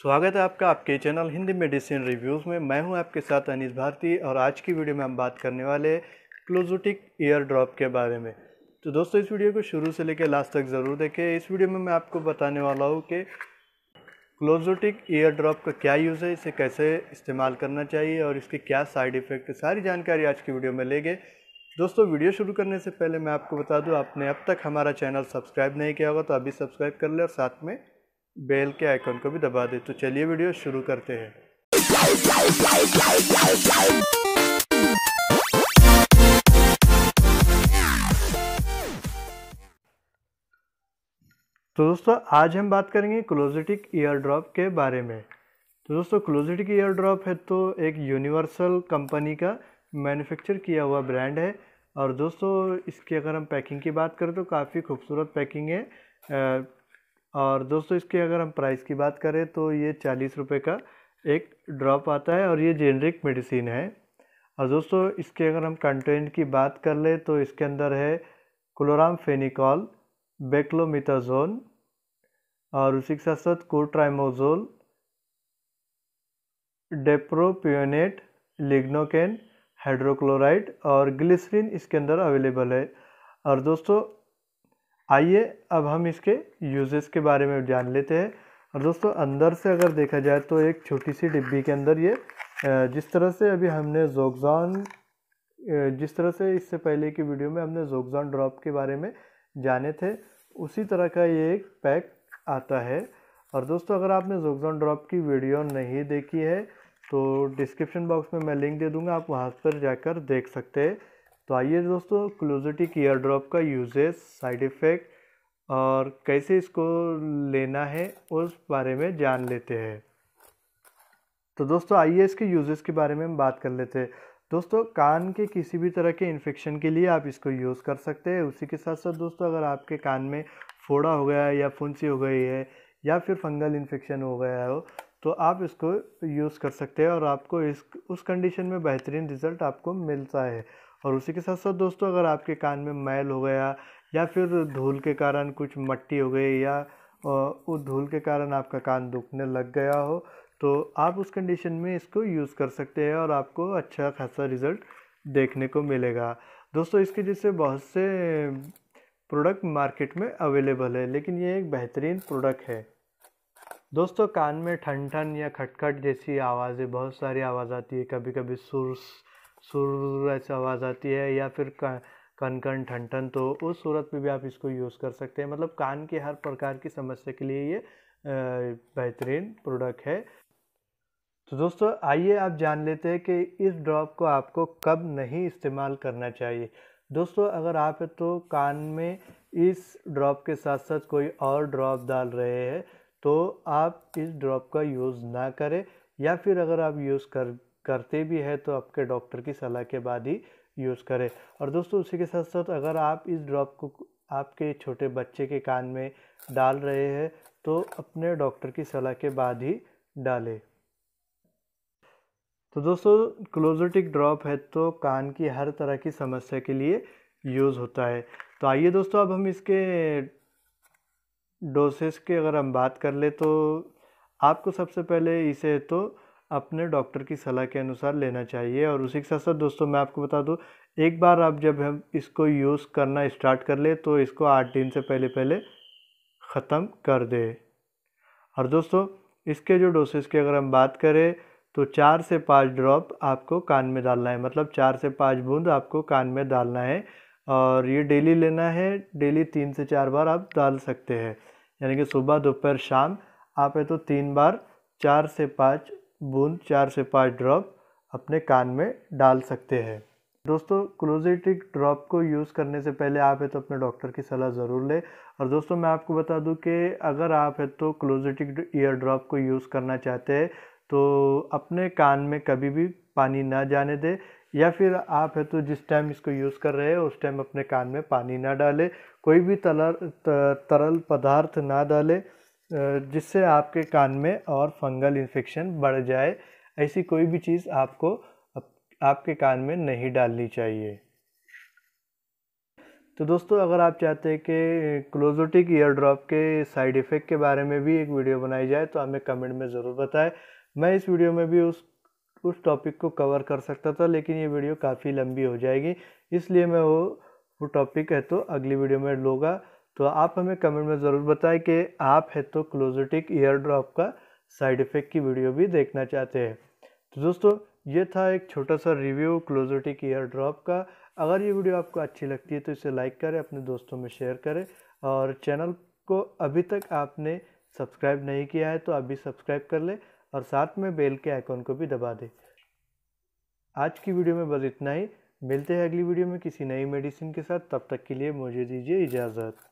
स्वागत है आपका आपके चैनल हिंदी मेडिसिन रिव्यूज़ में मैं हूं आपके साथ अनिस भारती और आज की वीडियो में हम बात करने वाले क्लोजोटिक ईयर ड्रॉप के बारे में तो दोस्तों इस वीडियो को शुरू से लेकर लास्ट तक ज़रूर देखें इस वीडियो में मैं आपको बताने वाला हूँ कि क्लोजोटिक ईयर ड्रॉप का क्या यूज़ है इसे कैसे इस्तेमाल करना चाहिए और इसके क्या साइड इफ़ेक्ट सारी जानकारी आज की वीडियो में लेंगे दोस्तों वीडियो शुरू करने से पहले मैं आपको बता दूं आपने अब तक हमारा चैनल सब्सक्राइब नहीं किया होगा तो अभी सब्सक्राइब कर लें और साथ में बेल के आइकन को भी दबा दे तो चलिए वीडियो शुरू करते हैं तो दोस्तों आज हम बात करेंगे क्लोजिटिक ईयर ड्रॉप के बारे में तो दोस्तों क्लोजिटिक ईयर ड्रॉप है तो एक यूनिवर्सल कंपनी का मैन्युफैक्चर किया हुआ ब्रांड है और दोस्तों इसकी अगर हम पैकिंग की बात करें तो काफ़ी खूबसूरत पैकिंग है और दोस्तों इसके अगर हम प्राइस की बात करें तो ये चालीस रुपये का एक ड्रॉप आता है और ये जेनरिक मेडिसिन है और दोस्तों इसके अगर हम कंटेंट की बात कर ले तो इसके अंदर है क्लोराम फेनिकॉल बेक्लोमिथाजोन और उसी के साथ साथ कोट्राइमोजोल डेप्रोप्योनेट लिग्नोकेन हाइड्रोक्लोराइड और ग्लिसरीन इसके अंदर अवेलेबल है और दोस्तों आइए अब हम इसके यूजेस के बारे में जान लेते हैं और दोस्तों अंदर से अगर देखा जाए तो एक छोटी सी डिब्बी के अंदर ये जिस तरह से अभी हमने जोगजॉन जिस तरह से इससे पहले की वीडियो में हमने जोगजॉन ड्रॉप के बारे में जाने थे उसी तरह का ये एक पैक आता है और दोस्तों अगर आपने जोगजॉन ड्रॉप की वीडियो नहीं देखी है तो डिस्क्रिप्शन बॉक्स में मैं लिंक दे दूँगा आप वहाँ पर जाकर देख सकते हैं तो आइए दोस्तों क्लोजिटी की एयर ड्रॉप का यूजेस साइड इफ़ेक्ट और कैसे इसको लेना है उस बारे में जान लेते हैं तो दोस्तों आइए इसके यूजेस के बारे में हम बात कर लेते हैं दोस्तों कान के किसी भी तरह के इन्फेक्शन के लिए आप इसको यूज़ कर सकते हैं उसी के साथ साथ दोस्तों अगर आपके कान में फोड़ा हो गया है या फुंसी हो गई है या फिर फंगल इन्फेक्शन हो गया हो तो आप इसको यूज़ कर सकते हैं और आपको इस उस कंडीशन में बेहतरीन रिज़ल्ट आपको मिलता है और उसी के साथ साथ दोस्तों अगर आपके कान में मैल हो गया या फिर धूल के कारण कुछ मट्टी हो गई या वो धूल के कारण आपका कान दुखने लग गया हो तो आप उस कंडीशन में इसको यूज़ कर सकते हैं और आपको अच्छा खासा रिज़ल्ट देखने को मिलेगा दोस्तों इसके जैसे बहुत से प्रोडक्ट मार्केट में अवेलेबल है लेकिन ये एक बेहतरीन प्रोडक्ट है दोस्तों कान में ठन ठन या खटखट जैसी आवाज़ें बहुत सारी आवाज़ आती है कभी कभी सुरस सुर ऐसी आवाज़ आती है या फिर कन कन ठन ठन तो उस सूरत में भी आप इसको यूज़ कर सकते हैं मतलब कान की हर प्रकार की समस्या के लिए ये बेहतरीन प्रोडक्ट है तो दोस्तों आइए आप जान लेते हैं कि इस ड्रॉप को आपको कब नहीं इस्तेमाल करना चाहिए दोस्तों अगर आप तो कान में इस ड्रॉप के साथ साथ कोई और ड्रॉप डाल रहे हैं तो आप इस ड्रॉप का यूज़ ना करें या फिर अगर आप यूज़ कर करते भी है तो आपके डॉक्टर की सलाह के बाद ही यूज़ करें और दोस्तों उसी के साथ साथ अगर आप इस ड्रॉप को आपके छोटे बच्चे के कान में डाल रहे हैं तो अपने डॉक्टर की सलाह के बाद ही डालें तो दोस्तों क्लोजोटिक ड्रॉप है तो कान की हर तरह की समस्या के लिए यूज़ होता है तो आइए दोस्तों अब हम इसके डोसेस के अगर हम बात कर ले तो आपको सबसे पहले इसे तो अपने डॉक्टर की सलाह के अनुसार लेना चाहिए और उसी के साथ साथ दोस्तों मैं आपको बता दूँ एक बार आप जब हम इसको यूज़ करना स्टार्ट कर ले तो इसको आठ दिन से पहले पहले ख़त्म कर दे और दोस्तों इसके जो डोसेज की अगर हम बात करें तो चार से पाँच ड्रॉप आपको कान में डालना है मतलब चार से पाँच बूंद आपको कान में डालना है और ये डेली लेना है डेली तीन से चार बार आप डाल सकते हैं यानी कि सुबह दोपहर शाम आप है तो तीन बार चार से पाँच बूंद चार से पाँच ड्रॉप अपने कान में डाल सकते हैं दोस्तों क्लोजेटिक ड्रॉप को यूज़ करने से पहले आप है तो अपने डॉक्टर की सलाह ज़रूर लें और दोस्तों मैं आपको बता दूं कि अगर आप है तो क्लोजेटिक ईयर ड्रॉप को यूज़ करना चाहते हैं तो अपने कान में कभी भी पानी ना जाने दें या फिर आप है तो जिस टाइम इसको यूज़ कर रहे हैं उस टाइम अपने कान में पानी ना डालें कोई भी तलर तरल पदार्थ ना डालें जिससे आपके कान में और फंगल इन्फेक्शन बढ़ जाए ऐसी कोई भी चीज़ आपको आपके कान में नहीं डालनी चाहिए तो दोस्तों अगर आप चाहते हैं कि क्लोजोटिक ईयर ड्रॉप के साइड इफ़ेक्ट के बारे में भी एक वीडियो बनाई जाए तो हमें कमेंट में ज़रूर बताएं मैं इस वीडियो में भी उस उस टॉपिक को कवर कर सकता था लेकिन ये वीडियो काफ़ी लंबी हो जाएगी इसलिए मैं वो वो टॉपिक है तो अगली वीडियो में लूँगा तो आप हमें कमेंट में ज़रूर बताएं कि आप है तो क्लोजोटिक ईयर ड्रॉप का साइड इफ़ेक्ट की वीडियो भी देखना चाहते हैं तो दोस्तों ये था एक छोटा सा रिव्यू क्लोजोटिक ईयर ड्रॉप का अगर ये वीडियो आपको अच्छी लगती है तो इसे लाइक करें अपने दोस्तों में शेयर करें और चैनल को अभी तक आपने सब्सक्राइब नहीं किया है तो अभी सब्सक्राइब कर ले और साथ में बेल के आइकॉन को भी दबा दें आज की वीडियो में बस इतना ही मिलते हैं अगली वीडियो में किसी नई मेडिसिन के साथ तब तक के लिए मुझे दीजिए इजाज़त